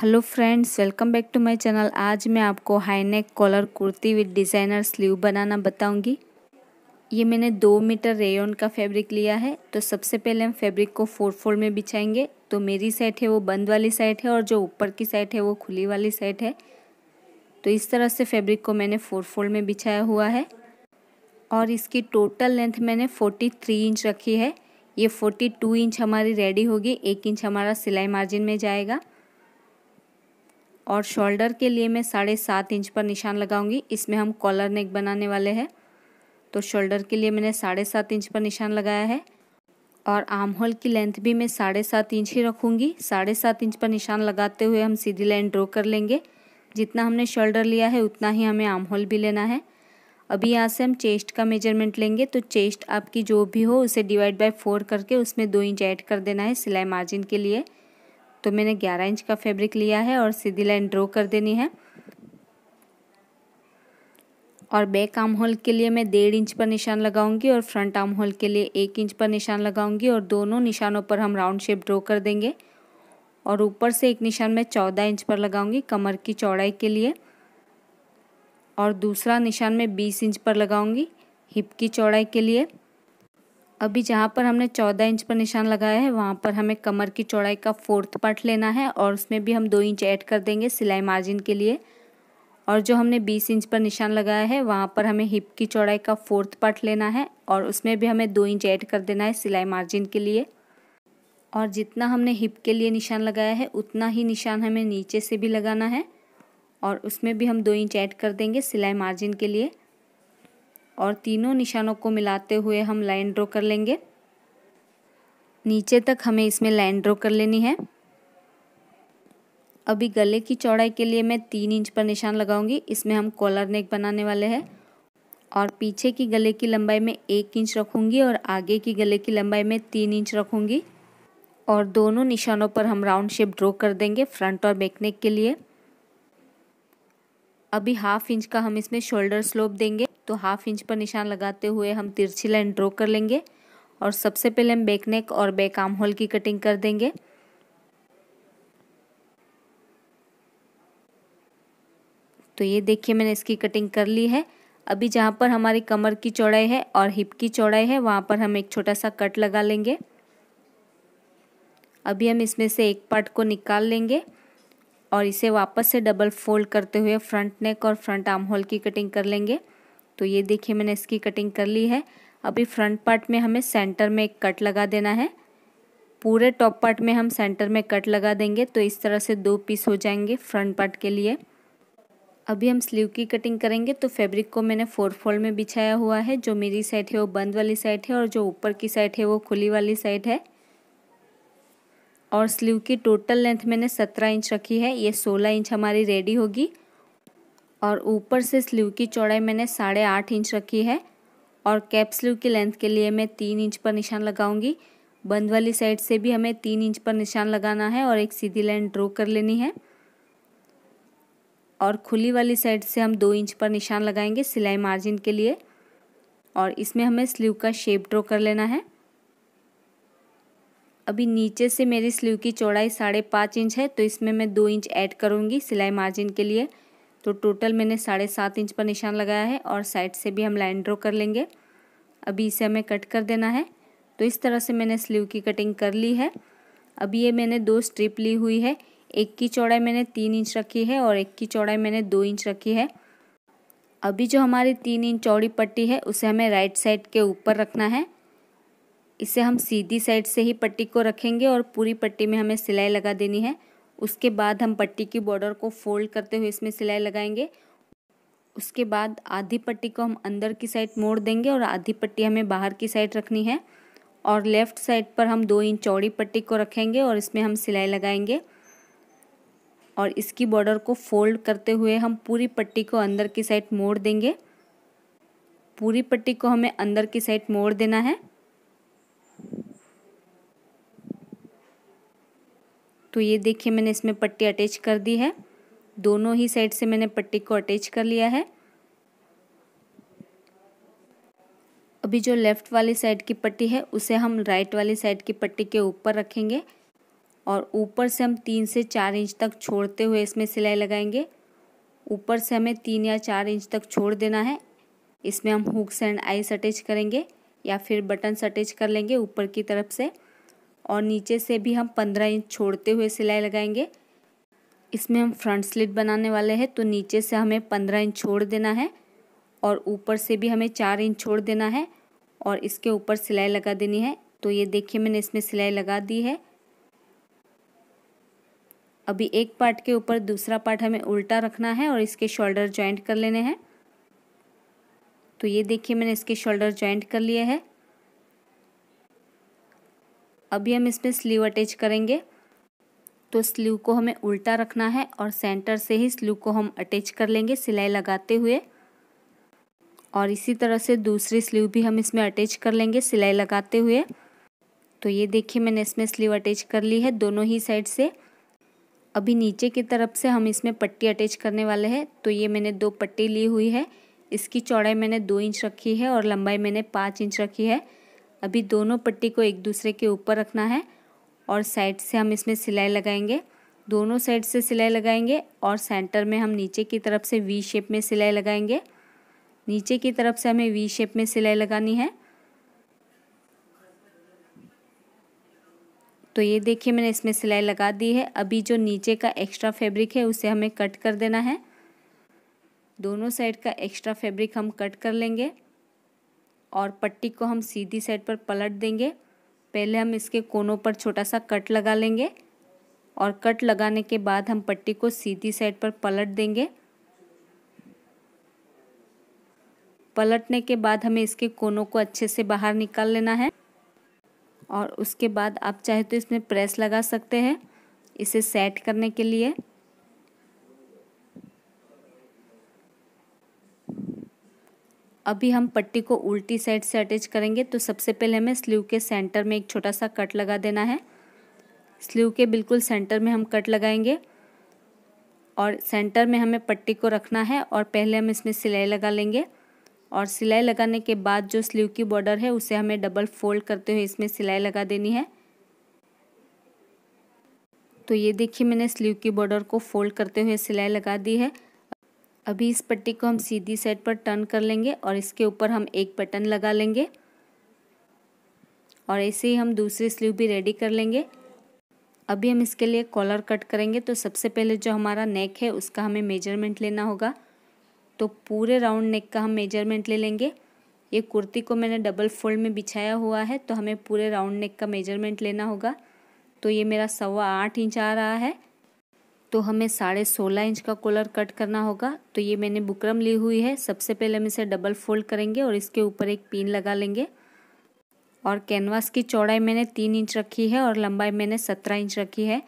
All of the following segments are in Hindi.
hello friends welcome back to my channel आज मैं आपको high neck collar kurti with designer sleeve बनाना बताऊंगी ये मैंने दो मीटर रेयन का फैब्रिक लिया है तो सबसे पहले हम फैब्रिक को फोर फोल्ड में बिछाएंगे तो मेरी साइड है वो बंद वाली साइड है और जो ऊपर की साइड है वो खुली वाली साइड है तो इस तरह से फेब्रिक को मैंने फोर फोल्ड में बिछाया हुआ है और इसकी टोटल लेंथ मैंने फोर्टी थ्री इंच रखी है ये फोर्टी टू इंच हमारी रेडी होगी एक इंच हमारा सिलाई मार्जिन में जाएगा और शोल्डर के लिए मैं साढ़े सात इंच पर निशान लगाऊंगी इसमें हम कॉलर नेक बनाने वाले हैं तो शोल्डर के लिए मैंने साढ़े सात इंच पर निशान लगाया है और आर्म होल की लेंथ भी मैं साढ़े सात इंच ही रखूंगी साढ़े सात इंच पर निशान लगाते हुए हम सीधी लाइन ड्रॉ कर लेंगे जितना हमने शोल्डर लिया है उतना ही हमें आर्म होल भी लेना है अभी यहाँ से हम चेस्ट का मेजरमेंट लेंगे तो चेस्ट आपकी जो भी हो उसे डिवाइड बाय फोर करके उसमें दो इंच ऐड कर देना है सिलाई मार्जिन के लिए तो मैंने 11 इंच का फैब्रिक लिया है और सीधी लाइन ड्रॉ कर देनी है और बैक आर्म होल के लिए मैं डेढ़ इंच पर निशान लगाऊंगी और फ्रंट आर्म होल के लिए एक इंच पर निशान लगाऊंगी और दोनों निशानों पर हम राउंड शेप ड्रॉ कर देंगे और ऊपर से एक निशान मैं चौदह इंच पर लगाऊंगी कमर की चौड़ाई के लिए और दूसरा निशान मैं बीस इंच पर लगाऊंगी हिप की चौड़ाई के लिए अभी जहाँ पर हमने चौदह इंच पर निशान लगाया है वहाँ पर हमें कमर की चौड़ाई का फोर्थ पार्ट लेना है और उसमें भी हम दो इंच ऐड कर देंगे सिलाई मार्जिन के लिए और जो हमने बीस इंच पर निशान लगाया है वहाँ पर हमें हिप की चौड़ाई का फोर्थ पार्ट लेना है और उसमें भी हमें दो इंच ऐड कर देना है सिलाई मार्जिन के लिए और जितना हमने हिप के लिए निशान लगाया है उतना ही निशान हमें नीचे से भी लगाना है और उसमें भी हम दो इंच ऐड कर देंगे सिलाई मार्जिन के लिए और तीनों निशानों को मिलाते हुए हम लाइन ड्रॉ कर लेंगे नीचे तक हमें इसमें लाइन ड्रॉ कर लेनी है अभी गले की चौड़ाई के लिए मैं तीन इंच पर निशान लगाऊंगी इसमें हम कॉलर नेक बनाने वाले हैं और पीछे की गले की लंबाई में एक इंच रखूंगी और आगे की गले की लंबाई में तीन इंच रखूँगी और दोनों निशानों पर हम राउंड शेप ड्रॉ कर देंगे फ्रंट और बैक नेक के लिए अभी हाफ इंच का हम इसमें शोल्डर स्लोप देंगे तो हाफ इंच पर निशान लगाते हुए हम तिरछी लाइन ड्रॉ कर लेंगे और सबसे पहले हम बैक नेक और बैक आर्म होल की कटिंग कर देंगे तो ये देखिए मैंने इसकी कटिंग कर ली है अभी जहाँ पर हमारी कमर की चौड़ाई है और हिप की चौड़ाई है वहाँ पर हम एक छोटा सा कट लगा लेंगे अभी हम इसमें से एक पार्ट को निकाल लेंगे और इसे वापस से डबल फोल्ड करते हुए फ्रंट नेक और फ्रंट आर्म होल की कटिंग कर लेंगे तो ये देखिए मैंने इसकी कटिंग कर ली है अभी फ्रंट पार्ट में हमें सेंटर में एक कट लगा देना है पूरे टॉप पार्ट में हम सेंटर में कट लगा देंगे तो इस तरह से दो पीस हो जाएंगे फ्रंट पार्ट के लिए अभी हम स्लीव की कटिंग करेंगे तो फैब्रिक को मैंने फोर फोल्ड में बिछाया हुआ है जो मेरी साइड है वो बंद वाली साइड है और जो ऊपर की साइड है वो खुली वाली साइड है और स्लीव की टोटल लेंथ मैंने सत्रह इंच रखी है ये सोलह इंच हमारी रेडी होगी और ऊपर से स्लीव की चौड़ाई मैंने साढ़े आठ इंच रखी है और कैप स्लीव की लेंथ के लिए मैं तीन इंच पर निशान लगाऊंगी बंद वाली साइड से भी हमें तीन इंच पर निशान लगाना है और एक सीधी लाइन ड्रॉ कर लेनी है और खुली वाली साइड से हम दो इंच पर निशान लगाएंगे सिलाई मार्जिन के लिए और इसमें हमें स्लीव का शेप ड्रॉ कर लेना है अभी नीचे से मेरी स्लीव की चौड़ाई साढ़े पाँच इंच है तो इसमें मैं दो इंच ऐड करूँगी सिलाई मार्जिन के लिए तो टोटल मैंने साढ़े सात इंच पर निशान लगाया है और साइड से भी हम लाइन ड्रॉ कर लेंगे अभी इसे हमें कट कर देना है तो इस तरह से मैंने स्लीव की कटिंग कर ली है अभी ये मैंने दो स्ट्रिप ली हुई है एक की चौड़ाई मैंने तीन इंच रखी है और एक की चौड़ाई मैंने दो इंच रखी है अभी जो हमारी तीन इंच चौड़ी पट्टी है उसे हमें राइट साइड के ऊपर रखना है इसे हम सीधी साइड से ही पट्टी को रखेंगे और पूरी पट्टी में हमें सिलाई लगा देनी है उसके बाद हम पट्टी की बॉर्डर को फोल्ड करते हुए इसमें सिलाई लगाएंगे उसके बाद आधी पट्टी को हम अंदर की साइड मोड़ देंगे और आधी पट्टी हमें बाहर की साइड रखनी है और लेफ़्ट साइड पर हम दो इंच चौड़ी पट्टी को रखेंगे और इसमें हम सिलाई लगाएंगे और इसकी बॉर्डर को फोल्ड करते हुए हम पूरी पट्टी को अंदर की साइड मोड़ देंगे पूरी पट्टी को हमें अंदर की साइड मोड़ देना है तो ये देखिए मैंने इसमें पट्टी अटैच कर दी है दोनों ही साइड से मैंने पट्टी को अटैच कर लिया है अभी जो लेफ़्ट वाली साइड की पट्टी है उसे हम राइट वाली साइड की पट्टी के ऊपर रखेंगे और ऊपर से हम तीन से चार इंच तक छोड़ते हुए इसमें सिलाई लगाएंगे ऊपर से हमें तीन या चार इंच तक छोड़ देना है इसमें हम हुक्स एंड आइस अटैच करेंगे या फिर बटन्स अटैच कर लेंगे ऊपर की तरफ से और नीचे से भी हम पंद्रह इंच छोड़ते हुए सिलाई लगाएंगे इसमें हम फ्रंट स्लिट बनाने वाले हैं तो नीचे से हमें पंद्रह इंच छोड़ देना है और ऊपर से भी हमें चार इंच छोड़ देना है और इसके ऊपर सिलाई लगा देनी है तो ये देखिए मैंने इसमें सिलाई लगा दी है अभी एक पार्ट के ऊपर दूसरा पार्ट हमें उल्टा रखना है और इसके शोल्डर ज्वाइंट कर लेने हैं तो ये देखिए मैंने इसके शोल्डर ज्वाइंट कर लिए है अभी हम इसमें स्लीव अटैच करेंगे तो स्लीव को हमें उल्टा रखना है और सेंटर से ही स्लीव को हम अटैच कर लेंगे सिलाई लगाते हुए और इसी तरह से दूसरी स्लीव भी हम इसमें अटैच कर लेंगे सिलाई लगाते हुए तो ये देखिए मैंने इसमें स्लीव अटैच कर ली है दोनों ही साइड से अभी नीचे की तरफ से हम इसमें पट्टी अटैच करने वाले हैं तो ये मैंने दो पट्टी ली हुई है इसकी चौड़ाई मैंने दो इंच रखी है और लंबाई मैंने पाँच इंच रखी है अभी दोनों पट्टी को एक दूसरे के ऊपर रखना है और साइड से हम इसमें सिलाई लगाएंगे दोनों साइड से सिलाई लगाएंगे और सेंटर में हम नीचे की तरफ से वी शेप में सिलाई लगाएंगे नीचे की तरफ से हमें वी शेप में सिलाई लगानी है तो ये देखिए मैंने इसमें सिलाई लगा दी है अभी जो नीचे का एक्स्ट्रा फैब्रिक है उसे हमें कट कर देना है दोनों साइड का एक्स्ट्रा फैब्रिक हम कट कर लेंगे और पट्टी को हम सीधी साइड पर पलट देंगे पहले हम इसके कोनों पर छोटा सा कट लगा लेंगे और कट लगाने के बाद हम पट्टी को सीधी साइड पर पलट देंगे पलटने के बाद हमें इसके कोनों को अच्छे से बाहर निकाल लेना है और उसके बाद आप चाहे तो इसमें प्रेस लगा सकते हैं इसे सेट करने के लिए अभी हम पट्टी को उल्टी साइड से अटैच करेंगे तो सबसे पहले हमें स्लीव के सेंटर में एक छोटा सा कट लगा देना है स्लीव के बिल्कुल सेंटर में हम कट लगाएंगे और सेंटर में हमें पट्टी को रखना है और पहले हम इसमें सिलाई लगा लेंगे और सिलाई लगाने के बाद जो स्लीव की बॉर्डर है उसे हमें डबल फोल्ड करते हुए इसमें सिलाई लगा देनी है तो ये देखिए मैंने स्लीव की बॉर्डर को फोल्ड करते हुए सिलाई लगा दी है अभी इस पट्टी को हम सीधी साइड पर टर्न कर लेंगे और इसके ऊपर हम एक बटन लगा लेंगे और ऐसे ही हम दूसरी स्लीव भी रेडी कर लेंगे अभी हम इसके लिए कॉलर कट करेंगे तो सबसे पहले जो हमारा नेक है उसका हमें मेजरमेंट लेना होगा तो पूरे राउंड नेक का हम मेजरमेंट ले लेंगे ये कुर्ती को मैंने डबल फोल्ड में बिछाया हुआ है तो हमें पूरे राउंड नेक का मेजरमेंट लेना होगा तो ये मेरा सवा आठ इंच आ रहा है तो हमें साढ़े सोलह इंच का कॉलर कट करना होगा तो ये मैंने बुकरम ली हुई है सबसे पहले हम इसे डबल फोल्ड करेंगे और इसके ऊपर एक पिन लगा लेंगे और कैनवास की चौड़ाई मैंने तीन इंच रखी है और लंबाई मैंने सत्रह इंच रखी है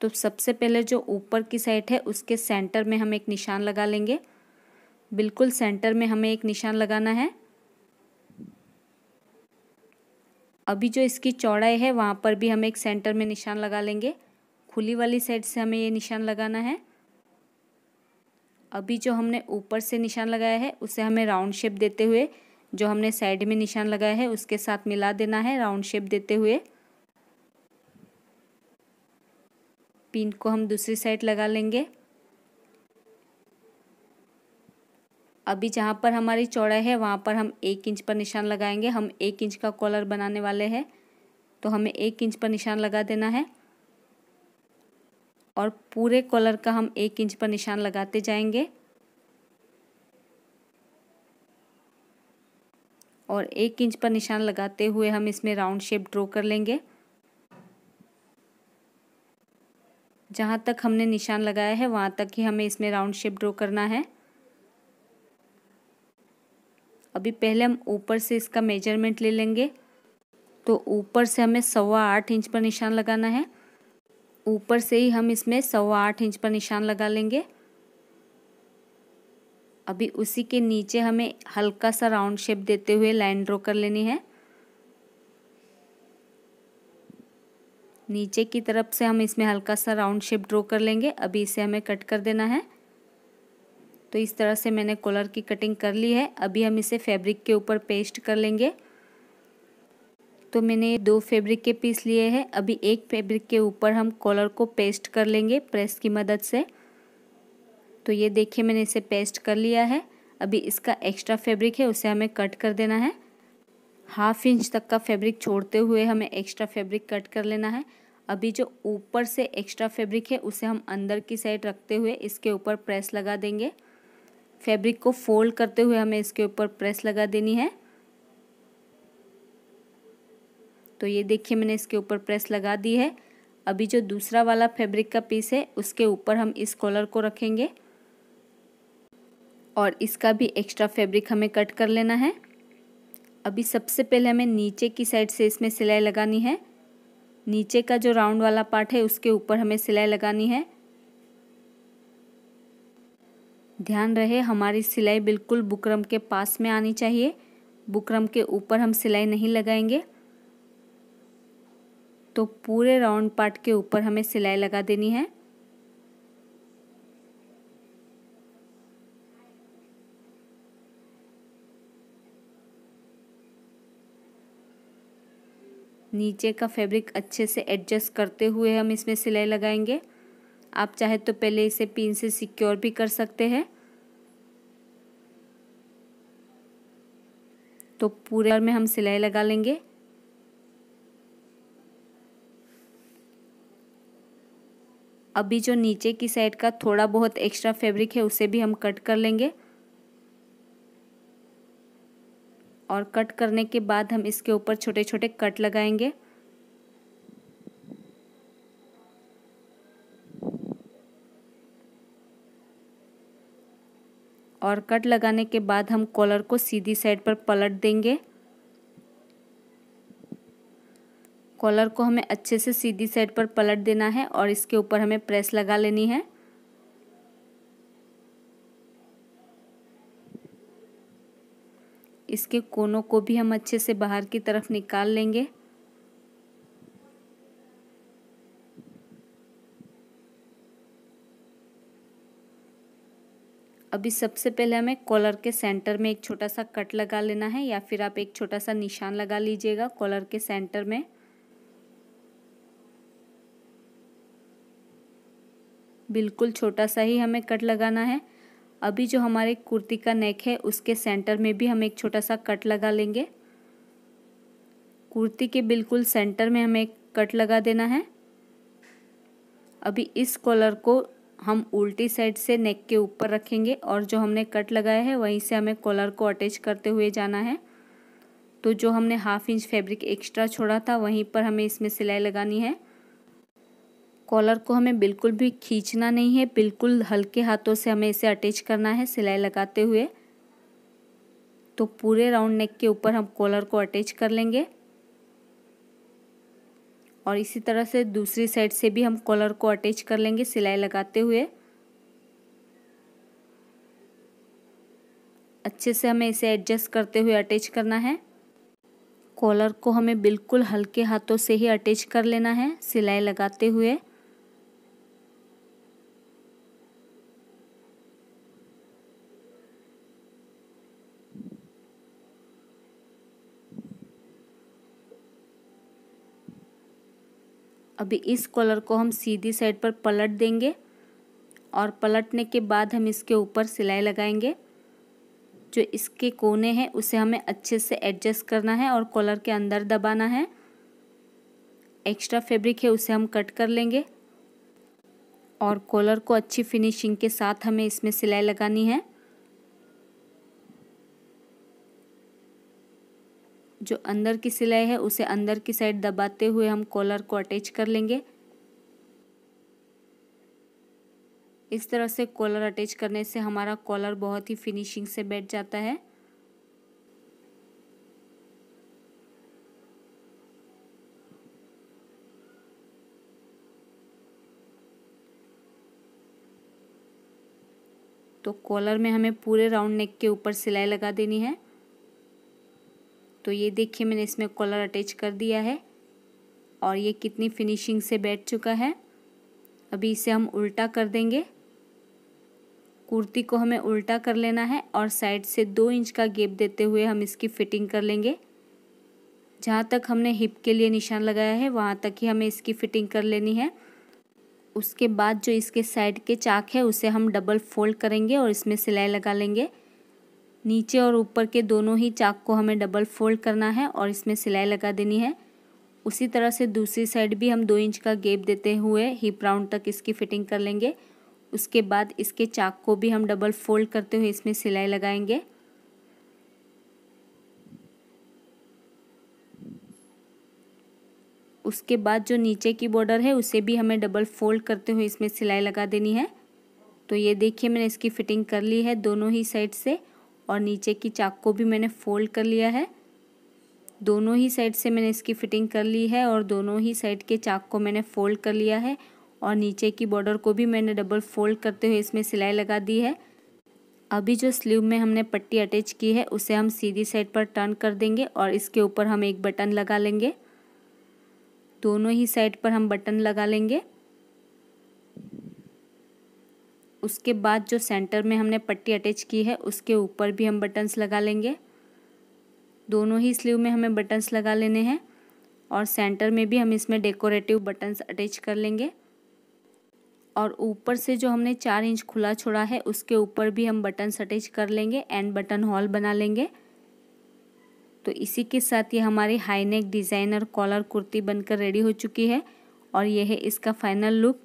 तो सबसे पहले जो ऊपर की साइड है उसके सेंटर में हम एक निशान लगा लेंगे बिल्कुल सेंटर में हमें एक निशान लगाना है अभी जो इसकी चौड़ाई है वहाँ पर भी हम एक सेंटर में निशान लगा लेंगे खुली वाली साइड से हमें ये निशान लगाना है अभी जो हमने ऊपर से निशान लगाया है उसे हमें राउंड शेप देते हुए जो हमने साइड में निशान लगाया है उसके साथ मिला देना है राउंड शेप देते हुए पिन को हम दूसरी साइड लगा लेंगे अभी जहाँ पर हमारी चौड़ाई है वहाँ पर हम एक इंच पर निशान लगाएंगे हम एक इंच का कॉलर बनाने वाले हैं तो हमें एक इंच पर निशान लगा देना है और पूरे कॉलर का हम एक इंच पर निशान लगाते जाएंगे और एक इंच पर निशान लगाते हुए हम इसमें राउंड शेप ड्रॉ कर लेंगे जहाँ तक हमने निशान लगाया है वहाँ तक ही हमें इसमें राउंड शेप ड्रॉ करना है अभी पहले हम ऊपर से इसका मेजरमेंट ले लेंगे तो ऊपर से हमें सवा आठ इंच पर निशान लगाना है ऊपर से ही हम इसमें सवा आठ इंच पर निशान लगा लेंगे अभी उसी के नीचे हमें हल्का सा राउंड शेप देते हुए लाइन ड्रॉ कर लेनी है नीचे की तरफ से हम इसमें हल्का सा राउंड शेप ड्रॉ कर लेंगे अभी इसे हमें कट कर देना है तो इस तरह से मैंने कॉलर की कटिंग कर ली है अभी हम इसे फैब्रिक के ऊपर पेस्ट कर लेंगे तो मैंने दो फैब्रिक के पीस लिए हैं अभी एक फैब्रिक के ऊपर हम कॉलर को पेस्ट कर लेंगे प्रेस की मदद से तो ये देखिए मैंने इसे पेस्ट कर लिया है अभी इसका एक्स्ट्रा फैब्रिक है उसे हमें कट कर देना है हाफ इंच तक का फैब्रिक छोड़ते हुए हमें एक्स्ट्रा फैब्रिक कट कर लेना है अभी जो ऊपर से एक्स्ट्रा फैब्रिक है उसे हम अंदर की साइड रखते हुए इसके ऊपर प्रेस लगा देंगे फैब्रिक को फोल्ड करते हुए हमें इसके ऊपर प्रेस लगा देनी है तो ये देखिए मैंने इसके ऊपर प्रेस लगा दी है अभी जो दूसरा वाला फैब्रिक का पीस है उसके ऊपर हम इस कॉलर को रखेंगे और इसका भी एक्स्ट्रा फैब्रिक हमें कट कर लेना है अभी सबसे पहले हमें नीचे की साइड से इसमें सिलाई लगानी है नीचे का जो राउंड वाला पार्ट है उसके ऊपर हमें सिलाई लगानी है ध्यान रहे हमारी सिलाई बिल्कुल बुकरम के पास में आनी चाहिए बुकरम के ऊपर हम सिलाई नहीं लगाएंगे तो पूरे राउंड पार्ट के ऊपर हमें सिलाई लगा देनी है नीचे का फैब्रिक अच्छे से एडजस्ट करते हुए हम इसमें सिलाई लगाएंगे आप चाहे तो पहले इसे पिन से सिक्योर भी कर सकते हैं तो पूरे में हम सिलाई लगा लेंगे अभी जो नीचे की साइड का थोड़ा बहुत एक्स्ट्रा फैब्रिक है उसे भी हम कट कर लेंगे और कट करने के बाद हम इसके ऊपर छोटे छोटे कट लगाएंगे और कट लगाने के बाद हम कॉलर को सीधी साइड पर पलट देंगे कॉलर को हमें अच्छे से सीधी साइड पर पलट देना है और इसके ऊपर हमें प्रेस लगा लेनी है इसके कोनों को भी हम अच्छे से बाहर की तरफ निकाल लेंगे अभी सबसे पहले हमें कॉलर के सेंटर में एक छोटा सा कट लगा लेना है या फिर आप एक छोटा सा निशान लगा लीजिएगा कॉलर के सेंटर में बिल्कुल छोटा सा ही हमें कट लगाना है अभी जो हमारे कुर्ती का नेक है उसके सेंटर में भी हम एक छोटा सा कट लगा लेंगे कुर्ती के बिल्कुल सेंटर में हमें कट लगा देना है अभी इस कॉलर को हम उल्टी साइड से नेक के ऊपर रखेंगे और जो हमने कट लगाया है वहीं से हमें कॉलर को अटैच करते हुए जाना है तो जो हमने हाफ इंच फैब्रिक एक्स्ट्रा छोड़ा था वहीं पर हमें इसमें सिलाई लगानी है कॉलर को हमें बिल्कुल भी खींचना नहीं है बिल्कुल हल्के हाथों से हमें इसे अटैच करना है सिलाई लगाते हुए तो पूरे राउंड नेक के ऊपर हम कॉलर को अटैच कर लेंगे और इसी तरह से दूसरी साइड से भी हम कॉलर को अटैच कर लेंगे सिलाई लगाते हुए अच्छे से हमें इसे एडजस्ट करते हुए अटैच करना है कॉलर को हमें बिल्कुल हल्के हाथों से ही अटैच कर लेना है सिलाई लगाते हुए अभी इस कॉलर को हम सीधी साइड पर पलट देंगे और पलटने के बाद हम इसके ऊपर सिलाई लगाएंगे जो इसके कोने हैं उसे हमें अच्छे से एडजस्ट करना है और कॉलर के अंदर दबाना है एक्स्ट्रा फैब्रिक है उसे हम कट कर लेंगे और कॉलर को अच्छी फिनिशिंग के साथ हमें इसमें सिलाई लगानी है जो अंदर की सिलाई है उसे अंदर की साइड दबाते हुए हम कॉलर को अटैच कर लेंगे इस तरह से कॉलर अटैच करने से हमारा कॉलर बहुत ही फिनिशिंग से बैठ जाता है तो कॉलर में हमें पूरे राउंड नेक के ऊपर सिलाई लगा देनी है तो ये देखिए मैंने इसमें कॉलर अटैच कर दिया है और ये कितनी फिनिशिंग से बैठ चुका है अभी इसे हम उल्टा कर देंगे कुर्ती को हमें उल्टा कर लेना है और साइड से दो इंच का गेप देते हुए हम इसकी फिटिंग कर लेंगे जहाँ तक हमने हिप के लिए निशान लगाया है वहाँ तक ही हमें इसकी फिटिंग कर लेनी है उसके बाद जो इसके साइड के चाक है उसे हम डबल फोल्ड करेंगे और इसमें सिलाई लगा लेंगे नीचे और ऊपर के दोनों ही चाक को हमें डबल फोल्ड करना है और इसमें सिलाई लगा देनी है उसी तरह से दूसरी साइड भी हम दो इंच का गेप देते हुए हिप राउंड तक इसकी फिटिंग कर लेंगे उसके बाद इसके चाक को भी हम डबल फोल्ड करते हुए इसमें सिलाई लगाएंगे उसके बाद जो नीचे की बॉर्डर है उसे भी हमें डबल फोल्ड करते हुए इसमें सिलाई लगा देनी है तो ये देखिए मैंने इसकी फिटिंग कर ली है दोनों ही साइड से और नीचे की चाक को भी मैंने फोल्ड कर लिया है दोनों ही साइड से मैंने इसकी फिटिंग कर ली है और दोनों ही साइड के चाक को मैंने फोल्ड कर लिया है और नीचे की बॉर्डर को भी मैंने डबल फोल्ड करते हुए इसमें सिलाई लगा दी है अभी जो स्लीव में हमने पट्टी अटैच की है उसे हम सीधी साइड पर टर्न कर देंगे और इसके ऊपर हम एक बटन लगा लेंगे दोनों ही साइड पर हम बटन लगा लेंगे उसके बाद जो सेंटर में हमने पट्टी अटैच की है उसके ऊपर भी हम बटन्स लगा लेंगे दोनों ही स्लीव में हमें बटन्स लगा लेने हैं और सेंटर में भी हम इसमें डेकोरेटिव बटन्स अटैच कर लेंगे और ऊपर से जो हमने चार इंच खुला छोड़ा है उसके ऊपर भी हम बटन्स अटैच कर लेंगे एंड बटन हॉल बना लेंगे तो इसी के साथ ये हमारी high neck designer collar kurti बनकर रेडी हो चुकी है और यह है इसका final look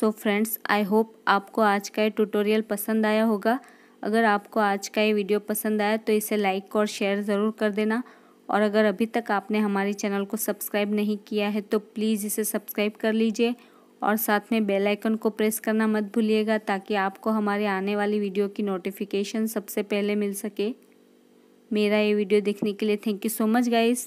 so friends I hope आपको आज का ये ट्यूटोरियल पसंद आया होगा अगर आपको आज का ये वीडियो पसंद आया तो इसे लाइक और शेयर ज़रूर कर देना और अगर अभी तक आपने हमारे चैनल को सब्सक्राइब नहीं किया है तो प्लीज़ इसे सब्सक्राइब कर लीजिए और साथ में बेल आइकन को प्रेस करना मत भूलिएगा ताकि आपको हमारे आने वाली वीडियो की नोटिफिकेशन सबसे पहले मिल सके मेरा ये वीडियो देखने के लिए thank you so much guys